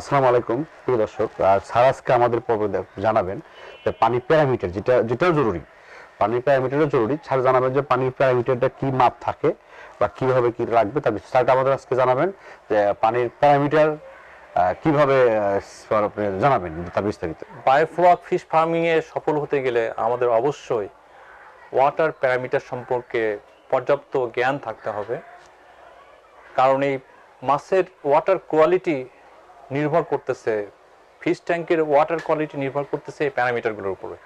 আসসালামু আলাইকুম প্রিয় দর্শক আর স্যার আজকে আমাদের পর্ব জানাবেন যে পানির প্যারামিটার যেটা যেটাও জরুরি পানির প্যারামিটারও জরুরি স্যার জানাবেন যে পানির প্যারামিটারটা কি মাপ থাকে বা কীভাবে কী রাখবে তার স্যারকে আমাদের আজকে জানাবেন যে পানির প্যারামিটার কীভাবে জানাবেন তার বিস্তারিত বায়োফ্লক ফিশ ফার্মিংয়ে সফল হতে গেলে আমাদের অবশ্যই ওয়াটার প্যারামিটার সম্পর্কে পর্যাপ্ত জ্ঞান থাকতে হবে কারণ এই মাছের ওয়াটার কোয়ালিটি নির্ভর করতেছে ফিশ ট্যাঙ্কের ওয়াটার কোয়ালিটি নির্ভর করতেছে এই প্যারামিটারগুলোর উপরে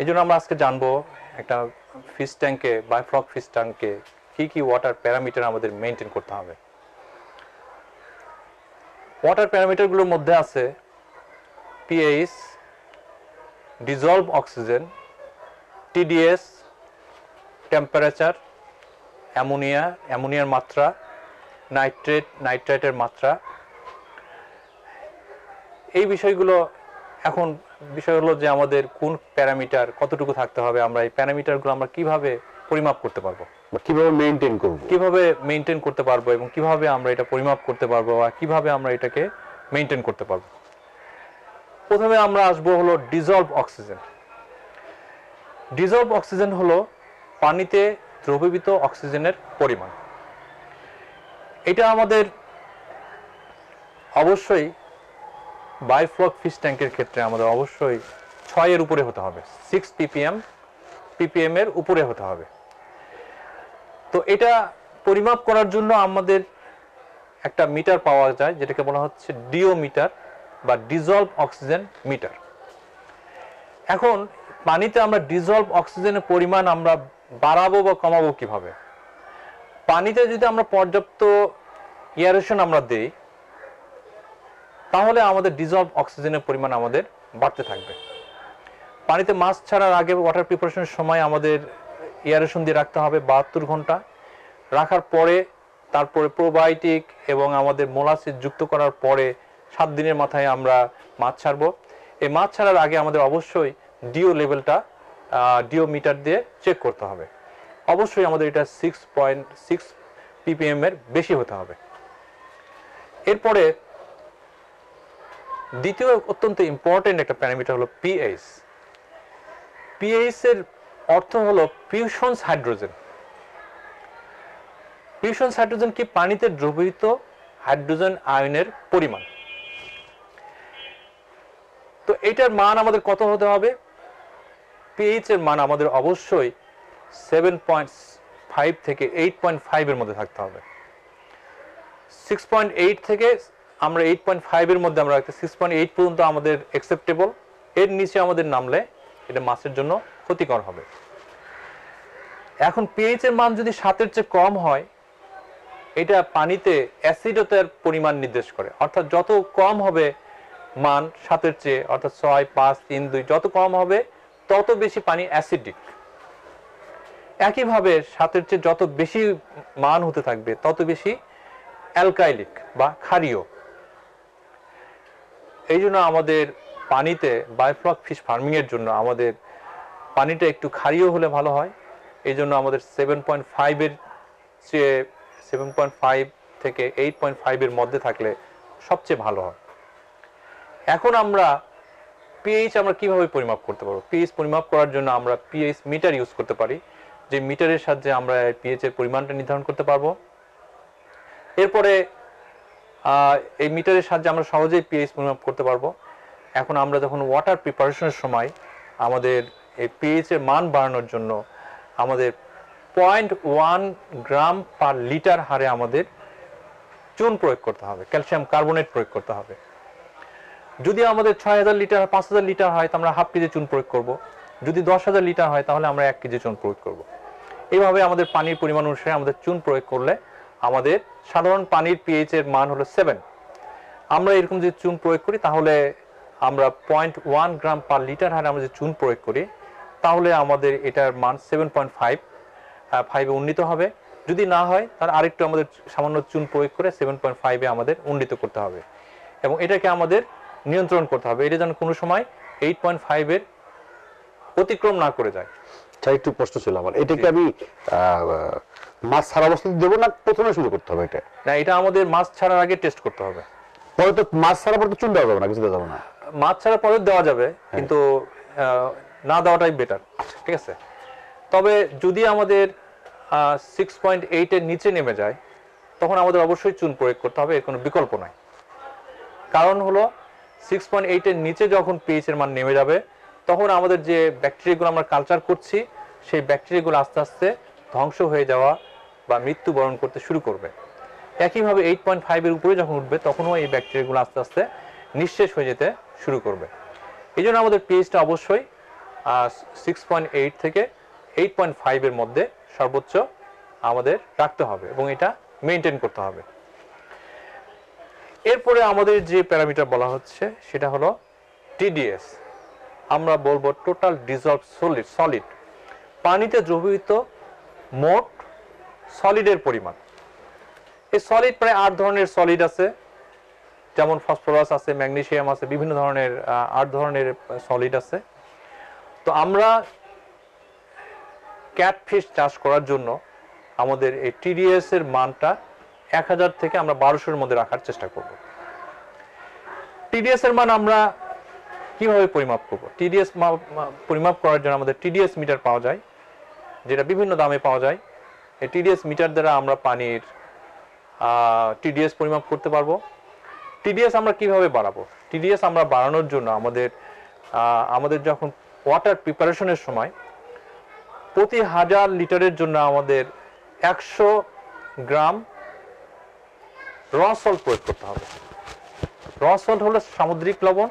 এই জন্য আমরা আজকে জানবো একটা ফিশ ট্যাঙ্কে বাইফ্রক ফিশ ট্যাঙ্কে কী কী ওয়াটার প্যারামিটার আমাদের মেনটেন করতে হবে ওয়াটার প্যারামিটারগুলোর মধ্যে আছে pH dissolved oxygen TDS temperature ammonia অ্যামোনিয়ার মাত্রা নাইট্রেট নাইট্রেটের মাত্রা এই বিষয়গুলো এখন বিষয় হলো যে আমাদের কোন প্যারামিটার কতটুকু থাকতে হবে আমরা এই প্যারামিটারগুলো আমরা কিভাবে পরিমাপ করতে পারবো বা কিভাবে মেইনটেইন করব কিভাবে মেইনটেইন করতে পারবো এবং কিভাবে আমরা এটা পরিমাপ করতে পারবো বা কিভাবে আমরা এটাকে মেইনটেইন করতে পারবো প্রথমে আমরা আসব হলো ডিজলভ অক্সিজেন ডিজলভ অক্সিজেন হলো পানিতে দ্রবীভূত অক্সিজেনের পরিমাণ এটা আমাদের অবশ্যই বাইফ্লক ফিশ ট্যাঙ্কের ক্ষেত্রে আমাদের অবশ্যই ছয়ের উপরে হতে হবে সিক্স পিপিএম পিপিএম এর উপরে হতে হবে তো এটা পরিমাপ করার জন্য আমাদের একটা মিটার পাওয়া যায় যেটাকে বলা হচ্ছে ডিও মিটার বা ডিজলভ অক্সিজেন মিটার এখন পানিতে আমরা ডিজলভ অক্সিজেনের পরিমাণ আমরা বাড়াবো বা কমাবো কিভাবে পানিতে যদি আমরা পর্যাপ্ত ইয়ারেশন আমরা দিই তাহলে আমাদের ডিজলভ অক্সিজেনের পরিমাণ আমাদের বাড়তে থাকবে পানিতে মাছ ছাড়ার আগে ওয়াটার প্রিপারেশনের সময় আমাদের এয়ারেশন দিয়ে রাখতে হবে বাহাত্তর ঘন্টা রাখার পরে তারপরে প্রোবায়োটিক এবং আমাদের মোলাসিস যুক্ত করার পরে সাত দিনের মাথায় আমরা মাছ ছাড়বো এই মাছ ছাড়ার আগে আমাদের অবশ্যই ডিও লেভেলটা ডিও মিটার দিয়ে চেক করতে হবে অবশ্যই আমাদের এটা সিক্স পয়েন্ট সিক্স পিপিএমের বেশি হতে হবে এরপরে দ্বিতীয় অত্যন্ত ইম্পর্টেন্ট একটা প্যারামিটার হলো পিএইচ পিএইচ এর অর্থ হলো পিউশনস হাইড্রোজেন পিউশনস হাইড্রোজেন কি পানিতে দ্রবীভূত হাইড্রোজেন আয়নের পরিমাণ তো এটার মান আমাদের কত হতে হবে পিএইচ এর মান আমাদের অবশ্যই সেভেন পয়েন্ট ফাইভ থেকে এইট পয়েন্ট ফাইভের মধ্যে থাকতে হবে সিক্স পয়েন্ট এইট থেকে আমরা এইট পয়েন্ট ফাইভের মধ্যে আমরা রাখতে সিক্স পয়েন্ট এইট পর্যন্ত আমাদের অ্যাকসেপ্টেবল এর নিচে আমাদের নামলে এটা মাছের জন্য ক্ষতিকর হবে এখন পিএইচ এর মান যদি সাতের চেয়ে কম হয় এটা পানিতে অ্যাসিডতার পরিমাণ নির্দেশ করে অর্থাৎ যত কম হবে মান সাতের চেয়ে অর্থাৎ ছয় পাঁচ তিন দুই যত কম হবে তত বেশি পানি অ্যাসিডিক একইভাবে সাতের চেয়ে যত বেশি মান হতে থাকবে তত বেশি অ্যালকাইলিক বা ক্ষারীয় এই জন্য আমাদের পানিতে বায়োফ্লক ফিশ ফার্মিংয়ের জন্য আমাদের পানিটা একটু খারিও হলে ভালো হয় এই জন্য আমাদের সেভেন পয়েন্ট ফাইভের চেয়ে সেভেন পয়েন্ট ফাইভ থেকে এইট পয়েন্ট ফাইভের মধ্যে থাকলে সবচেয়ে ভালো হয় এখন আমরা পিএইচ আমরা কিভাবে পরিমাপ করতে পারবো পিএইচ পরিমাপ করার জন্য আমরা পিএইচ মিটার ইউজ করতে পারি যে মিটারের সাহায্যে আমরা পিএইচ এর পরিমাণটা নির্ধারণ করতে পারবো এরপরে এই মিটারের সাহায্যে আমরা সহজেই পিএইচ পরিমাপ করতে পারবো এখন আমরা যখন ওয়াটার প্রিপারেশনের সময় আমাদের এই পিএইচের মান বাড়ানোর জন্য আমাদের point one gram per litre হারে আমাদের চুন প্রয়োগ করতে হবে ক্যালসিয়াম কার্বোনেট প্রয়োগ করতে হবে যদি আমাদের ছয় হাজার লিটার পাঁচ হাজার লিটার হয় তো আমরা হাফ কেজি চুন প্রয়োগ করব যদি দশ হাজার লিটার হয় তাহলে আমরা এক কেজি চুন প্রয়োগ করব এইভাবে আমাদের পানির পরিমাণ অনুসারে আমাদের চুন প্রয়োগ করলে আমাদের সাধারণ পানির পিএইচ এর মান হলো সেভেন আমরা এরকম যদি চুন প্রয়োগ করি তাহলে আমরা point one gram per litre হারে আমরা যদি চুন প্রয়োগ করি তাহলে আমাদের এটার মান সেভেন পয়েন্ট ফাইভ ফাইভে উন্নীত হবে যদি না হয় তাহলে আরেকটু আমাদের সামান্য চুন প্রয়োগ করে সেভেন পয়েন্ট ফাইভে আমাদের উন্নীত করতে হবে এবং এটাকে আমাদের নিয়ন্ত্রণ করতে হবে এটা যেন কোনো সময় এইট পয়েন্ট ফাইভের অতিক্রম না করে যায় একটু প্রশ্ন ছিল আমার এটাকে আমি মাছ ছাড়া অবস্থায় দেবো না প্রথমে শুরু করতে হবে এটা না এটা আমাদের মাছ ছাড়ার আগে টেস্ট করতে হবে পরে তো মাছ ছাড়া পরে তো চুন দেওয়া যাবে না কিছু দেওয়া যাবে না মাছ ছাড়া পরে দেওয়া যাবে হ্যাঁ। কিন্তু না দেওয়াটাই বেটার ঠিক আছে তবে যদি আমাদের সিক্স পয়েন্ট এইটের নিচে নেমে যায় তখন আমাদের অবশ্যই চুন প্রয়োগ করতে হবে এর কোনো বিকল্প নাই কারণ হলো সিক্স পয়েন্ট এইটের নিচে যখন পিএইচের মান নেমে যাবে তখন আমাদের যে ব্যাকটেরিয়াগুলো আমরা কালচার করছি সেই ব্যাকটেরিয়াগুলো আস্তে আস্তে ধ্বংস হয়ে যাওয়া বা মৃত্যুবরণ করতে শুরু করবে একইভাবে এইট পয়েন্ট ফাইভের উপরে যখন উঠবে তখনও এই ব্যাকটেরিয়াগুলো আস্তে আস্তে নিঃশেষ হয়ে যেতে শুরু করবে এই জন্য আমাদের পিএইচটা অবশ্যই সিক্স পয়েন্ট থেকে এইট পয়েন্ট ফাইভের মধ্যে সর্বোচ্চ আমাদের রাখতে হবে এবং এটা মেনটেন করতে হবে এরপরে আমাদের যে প্যারামিটার বলা হচ্ছে সেটা হলো টিডিএস আমরা বলবো টোটাল ডিজলভ সলিড সলিড পানিতে দ্রবীভূত মোট সলিডের পরিমাণ এই সলিড প্রায় আট ধরনের সলিড আছে যেমন ফসফরাস আছে ম্যাগনেশিয়াম আছে বিভিন্ন ধরনের আট ধরনের সলিড আছে তো আমরা ক্যাটফিশ চাষ করার জন্য আমাদের এই টিডিএস এর মানটা এক হাজার থেকে আমরা বারোশোর মধ্যে রাখার চেষ্টা করব টিডিএস এর মান আমরা কিভাবে পরিমাপ করব টিডিএস পরিমাপ করার জন্য আমাদের টিডিএস মিটার পাওয়া যায় যেটা বিভিন্ন দামে পাওয়া যায় টিডিএস মিটার দ্বারা আমরা পানির টিডিএস পরিমাপ করতে পারবো টিডিএস আমরা কিভাবে বাড়াবো টিডিএস আমরা বাড়ানোর জন্য আমাদের আমাদের যখন ওয়াটার প্রিপারেশনের সময় প্রতি হাজার লিটারের জন্য আমাদের একশো গ্রাম রস সল্ট প্রয়োগ করতে হবে রস সল্ট হলো সামুদ্রিক লবণ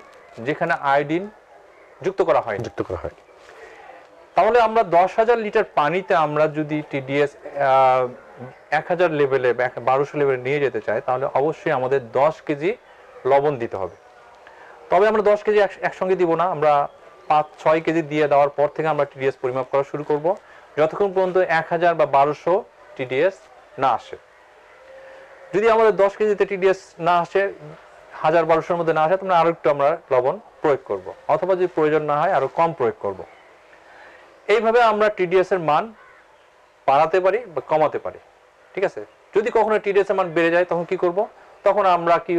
যেখানে আয়োডিন যুক্ত করা হয় যুক্ত করা হয় তাহলে আমরা দশ হাজার লিটার পানিতে আমরা যদি টিডিএস এক হাজার লেভেলে বারোশো লেভেলে নিয়ে যেতে চাই তাহলে অবশ্যই আমাদের দশ কেজি লবণ দিতে হবে তবে আমরা দশ কেজি একসঙ্গে দিব না আমরা পাঁচ ছয় কেজি দিয়ে দেওয়ার পর থেকে আমরা টিডিএস পরিমাপ করা শুরু করব যতক্ষণ পর্যন্ত এক হাজার বা বারোশো টিডিএস না আসে যদি আমাদের দশ কেজিতে টিডিএস না আসে হাজার বারোশোর মধ্যে না আসে তোমরা আরো একটু আমরা লবণ প্রয়োগ করব অথবা যদি প্রয়োজন না হয় আরো কম প্রয়োগ করব এইভাবে আমরা টিডিএস এর মান বাড়াতে পারি বা কমাতে পারি ঠিক আছে যদি কখনো টিডিএস এর মান বেড়ে যায় তখন কি করব তখন আমরা কি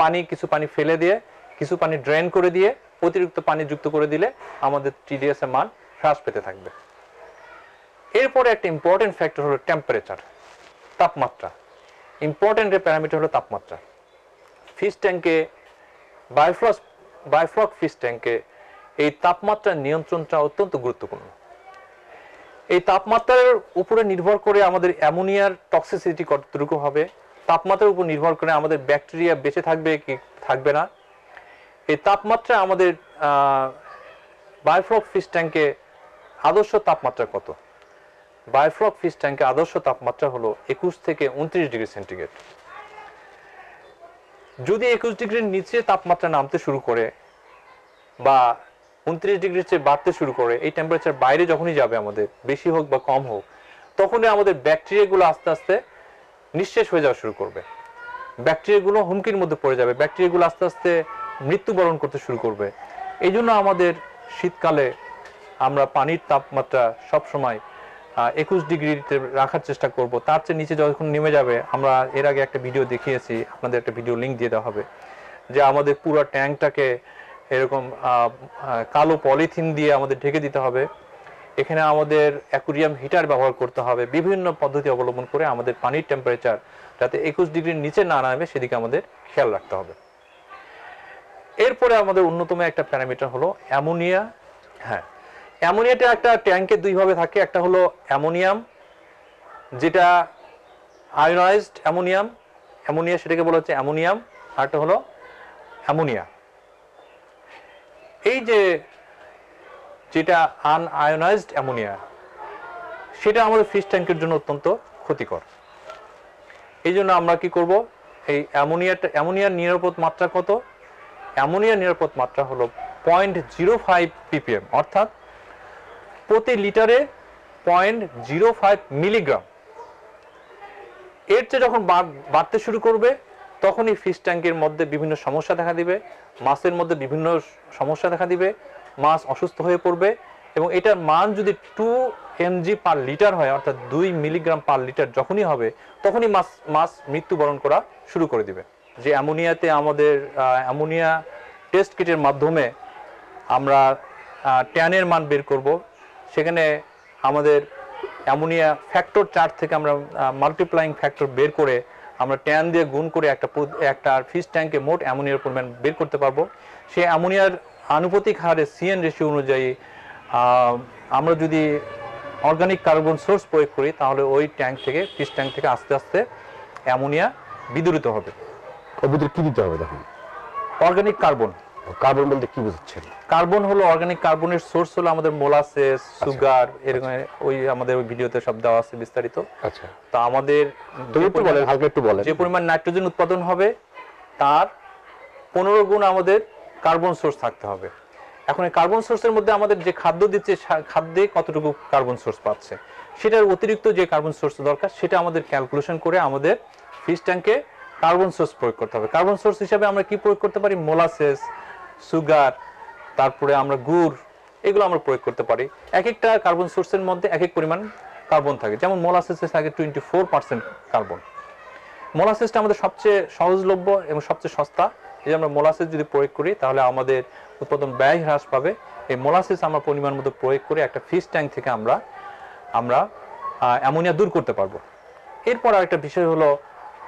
পানি কিছু পানি ফেলে দিয়ে কিছু পানি ড্রেন করে দিয়ে অতিরিক্ত পানি যুক্ত করে দিলে আমাদের টিডিএস এর মান হ্রাস পেতে থাকবে এরপরে একটা ইম্পর্টেন্ট ফ্যাক্টর হলো টেম্পারেচার তাপমাত্রা ইম্পর্টেন্ট প্যারামিটার হলো তাপমাত্রা ফিশ ট্যাঙ্কে বায়োফ্লস বায়োফ্লক ফিশ ট্যাঙ্কে এই তাপমাত্রা নিয়ন্ত্রণটা অত্যন্ত গুরুত্বপূর্ণ এই তাপমাত্রার উপরে নির্ভর করে আমাদের অ্যামোনিয়ার টক্সিসিটি কতটুকু হবে তাপমাত্রার উপর নির্ভর করে আমাদের ব্যাকটেরিয়া বেঁচে থাকবে কি থাকবে না এই তাপমাত্রা আমাদের বায়োফ্লক ফিশ ট্যাঙ্কে আদর্শ তাপমাত্রা কত বায়োফ্লক ফিশ ট্যাঙ্কে আদর্শ তাপমাত্রা হলো একুশ থেকে উনত্রিশ ডিগ্রি সেন্টিগ্রেড যদি একুশ ডিগ্রির নিচে তাপমাত্রা নামতে শুরু করে বা উনত্রিশ ডিগ্রির চেয়ে বাড়তে শুরু করে এই টেম্পারেচার বাইরে যখনই যাবে আমাদের বেশি হোক বা কম হোক তখনই আমাদের ব্যাকটেরিয়াগুলো আস্তে আস্তে নিঃশেষ হয়ে যাওয়া শুরু করবে ব্যাকটেরিয়াগুলো হুমকির মধ্যে পড়ে যাবে ব্যাকটেরিয়াগুলো আস্তে আস্তে মৃত্যুবরণ করতে শুরু করবে এই জন্য আমাদের শীতকালে আমরা পানির তাপমাত্রা সবসময় একুশ ডিগ্রিতে রাখার চেষ্টা করব তার চেয়ে নিচে যখন নেমে যাবে আমরা এর আগে একটা ভিডিও দেখিয়েছি আপনাদের একটা ভিডিও লিঙ্ক দিয়ে দেওয়া হবে যে আমাদের পুরো ট্যাঙ্কটাকে এরকম কালো পলিথিন দিয়ে আমাদের ঢেকে দিতে হবে এখানে আমাদের অ্যাকুরিয়াম হিটার ব্যবহার করতে হবে বিভিন্ন পদ্ধতি অবলম্বন করে আমাদের পানির টেম্পারেচার যাতে একুশ ডিগ্রির নিচে না নামে সেদিকে আমাদের খেয়াল রাখতে হবে এরপরে আমাদের অন্যতম একটা প্যারামিটার হলো অ্যামোনিয়া হ্যাঁ অ্যামোনিয়াটা একটা ট্যাঙ্কে দুইভাবে থাকে একটা হলো অ্যামোনিয়াম যেটা আয়োনাইজড অ্যামোনিয়াম অ্যামোনিয়া সেটাকে বলা হচ্ছে অ্যামোনিয়াম আরটা হলো অ্যামোনিয়া এই যে যেটা আনআয়োনাইজড অ্যামোনিয়া সেটা আমাদের ফিশ ট্যাঙ্কের জন্য অত্যন্ত ক্ষতিকর এই জন্য আমরা কি করব এই অ্যামোনিয়াটা অ্যামোনিয়ার নিরাপদ মাত্রা কত অ্যামোনিয়ার নিরাপদ মাত্রা হলো পয়েন্ট জিরো ফাইভ পিপিএম অর্থাৎ প্রতি লিটারে পয়েন্ট জিরো ফাইভ মিলিগ্রাম এর চেয়ে যখন বাড়তে শুরু করবে তখনই ফিশ ট্যাঙ্কের মধ্যে বিভিন্ন সমস্যা দেখা দিবে মাছের মধ্যে বিভিন্ন সমস্যা দেখা দিবে মাছ অসুস্থ হয়ে পড়বে এবং এটার মান যদি টু এমজি পার লিটার হয় অর্থাৎ দুই মিলিগ্রাম পার লিটার যখনই হবে তখনই মাছ মাছ মৃত্যুবরণ করা শুরু করে দিবে যে অ্যামোনিয়াতে আমাদের অ্যামোনিয়া টেস্ট কিটের মাধ্যমে আমরা ট্যানের মান বের করব সেখানে আমাদের অ্যামোনিয়া ফ্যাক্টর চার থেকে আমরা মাল্টিপ্লাইং ফ্যাক্টর বের করে আমরা ট্যান দিয়ে গুণ করে একটা একটা ফিশ ট্যাঙ্কে মোট অ্যামোনিয়ার পরিমাণ বের করতে পারবো সেই অ্যামোনিয়ার আনুপাতিক হারে সিএন রেশি অনুযায়ী আমরা যদি অর্গানিক কার্বন সোর্স প্রয়োগ করি তাহলে ওই ট্যাঙ্ক থেকে ফিশ ট্যাঙ্ক থেকে আস্তে আস্তে অ্যামোনিয়া বিদরিত হবে কি দিতে হবে দেখুন অর্গানিক কার্বন কার্বন বলতে কি বুঝছেন কার্বন হলো অর্গানিক কার্বনের সোর্স হলো আমাদের মোলাসেস আচ্ছা। সুগার আচ্ছা। এরকম ওই আমাদের ওই ভিডিওতে সব দেওয়া আছে বিস্তারিত আচ্ছা তো আমাদের তুমি একটু বলেন হালকা একটু বলেন যে পরিমাণ নাইট্রোজেন উৎপাদন হবে তার পনেরো গুণ আমাদের কার্বন সোর্স থাকতে হবে এখন এই কার্বন সোর্সের মধ্যে আমাদের যে খাদ্য দিচ্ছে খাদ্যে কতটুকু কার্বন সোর্স পাচ্ছে সেটার অতিরিক্ত যে কার্বন সোর্স দরকার সেটা আমাদের ক্যালকুলেশন করে আমাদের ফিশ ট্যাঙ্কে কার্বন সোর্স প্রয়োগ করতে হবে কার্বন সোর্স হিসাবে আমরা কি প্রয়োগ করতে পারি মোলাসেস সুগার তারপরে আমরা গুড় এগুলো আমরা প্রয়োগ করতে পারি এক একটা কার্বন সোর্সের মধ্যে এক এক পরিমাণ কার্বন থাকে যেমন মোলাসেসে থাকে টোয়েন্টি ফোর পার্সেন্ট কার্বন মোলাসেসটা আমাদের সবচেয়ে সহজলভ্য এবং সবচেয়ে সস্তা এই আমরা মোলাসেস যদি প্রয়োগ করি তাহলে আমাদের উৎপাদন ব্যয় হ্রাস পাবে এই মোলাসেস আমরা পরিমাণ মতো প্রয়োগ করে একটা ফিশ ট্যাঙ্ক থেকে আমরা আমরা অ্যামোনিয়া দূর করতে পারবো এরপর আরেকটা বিষয় হলো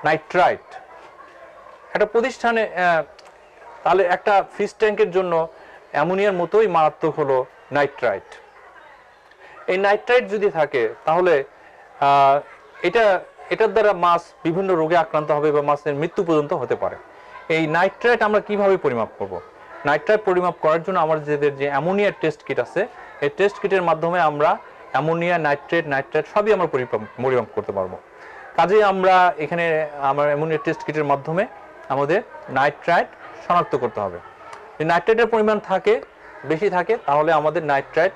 নাইট্রাইট একটা প্রতিষ্ঠানে তাহলে একটা ফিস ট্যাঙ্কের জন্য অ্যামোনিয়ার মতোই মারাত্মক হলো নাইট্রাইট এই নাইট্রাইট যদি থাকে তাহলে এটা এটার দ্বারা মাছ বিভিন্ন রোগে আক্রান্ত হবে বা মাছের মৃত্যু পর্যন্ত হতে পারে এই নাইট্রাইট আমরা কিভাবে পরিমাপ করব। নাইট্রাইট পরিমাপ করার জন্য আমার যেদের যে অ্যামোনিয়ার টেস্ট কিট আছে এই টেস্ট কিটের মাধ্যমে আমরা অ্যামোনিয়া নাইট্রেট নাইট্রাইট সবই আমরা পরিমাপ পরিমাপ করতে পারবো কাজেই আমরা এখানে আমার অ্যামোনিয়া টেস্ট কিটের মাধ্যমে আমাদের নাইট্রাইট শনাক্ত করতে হবে যদি নাইট্রেটের পরিমাণ থাকে বেশি থাকে তাহলে আমাদের নাইট্রাইট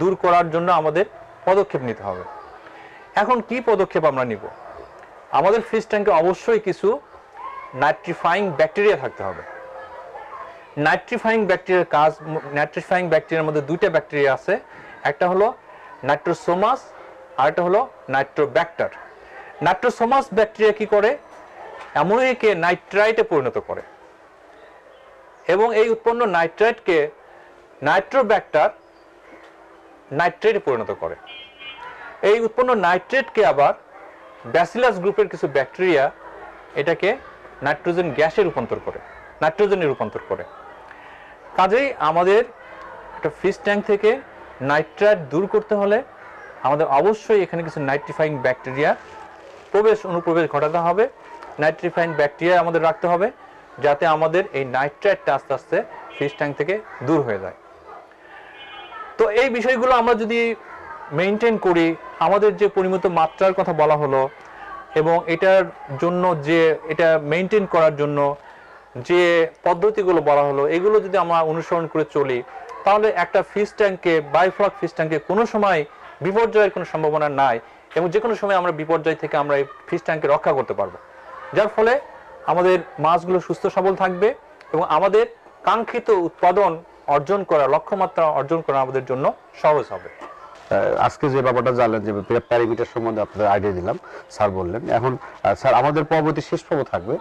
দূর করার জন্য আমাদের পদক্ষেপ নিতে হবে এখন কি পদক্ষেপ আমরা নিব আমাদের ফ্রিজ ট্যাঙ্কে অবশ্যই কিছু নাইট্রিফাইং ব্যাকটেরিয়া থাকতে হবে নাইট্রিফাইং ব্যাকটেরিয়ার কাজ নাইট্রিফাইং ব্যাকটেরিয়ার মধ্যে দুইটা ব্যাকটেরিয়া আছে একটা হলো নাইট্রোসোমাস আর একটা হলো নাইট্রোব্যাক্টার নাইট্রোসোমাস ব্যাকটেরিয়া কি করে অ্যামোনিয়াকে নাইট্রাইটে পরিণত করে এবং এই উৎপন্ন নাইট্রেটকে নাইট্রোব্যাক্টার নাইট্রেটে পরিণত করে এই উৎপন্ন নাইট্রেটকে আবার ব্যাসিলাস গ্রুপের কিছু ব্যাকটেরিয়া এটাকে নাইট্রোজেন গ্যাসে রূপান্তর করে নাইট্রোজেনে রূপান্তর করে কাজেই আমাদের একটা ফিশ ট্যাঙ্ক থেকে নাইট্রাইট দূর করতে হলে আমাদের অবশ্যই এখানে কিছু নাইট্রিফাইং ব্যাকটেরিয়া প্রবেশ অনুপ্রবেশ ঘটাতে হবে নাইট্রিফাইন ব্যাকটেরিয়া আমাদের রাখতে হবে যাতে আমাদের এই নাইট্রেটটা আস্তে আস্তে ফিশ ট্যাঙ্ক থেকে দূর হয়ে যায় তো এই বিষয়গুলো আমরা যদি মেনটেন করি আমাদের যে পরিমিত মাত্রার কথা বলা হলো এবং এটার জন্য যে এটা মেনটেন করার জন্য যে পদ্ধতিগুলো বলা হলো এগুলো যদি আমরা অনুসরণ করে চলি তাহলে একটা ফিস ট্যাঙ্কে বাইফ্লক ফিস ট্যাঙ্কে কোনো সময় বিপর্যয়ের কোনো সম্ভাবনা নাই এবং যে কোনো সময় আমরা বিপর্যয় থেকে আমরা এই ফিস ট্যাঙ্কে রক্ষা করতে পারবো যার ফলে আমাদের মাছগুলো সুস্থ সবল থাকবে এবং আমাদের কাঙ্ক্ষিত উৎপাদন অর্জন করা লক্ষ্যমাত্রা অর্জন করা আমাদের জন্য সহজ হবে আজকে যে ব্যাপারটা জানলেন যে প্যারিমিটার সম্বন্ধে আপনাদের আইডিয়া দিলাম স্যার বললেন এখন স্যার আমাদের পরবর্তী শেষ পর্ব থাকবে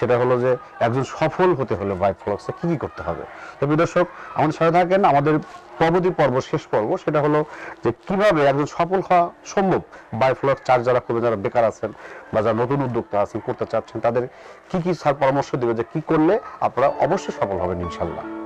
সেটা হলো যে একজন সফল হতে হলে ফ্লক্সে কী কী করতে হবে তবে দর্শক আমাদের সাথে থাকেন আমাদের পরবর্তী পর্ব শেষ পর্ব সেটা হলো যে কিভাবে একজন সফল হওয়া সম্ভব বায়োফ্লক চার্জ যারা করবেন যারা বেকার আছেন বা যারা নতুন উদ্যোক্তা আছেন করতে চাচ্ছেন তাদের কি কি সার পরামর্শ দেবে যে কি করলে আপনারা অবশ্যই সফল হবেন ইনশাল্লাহ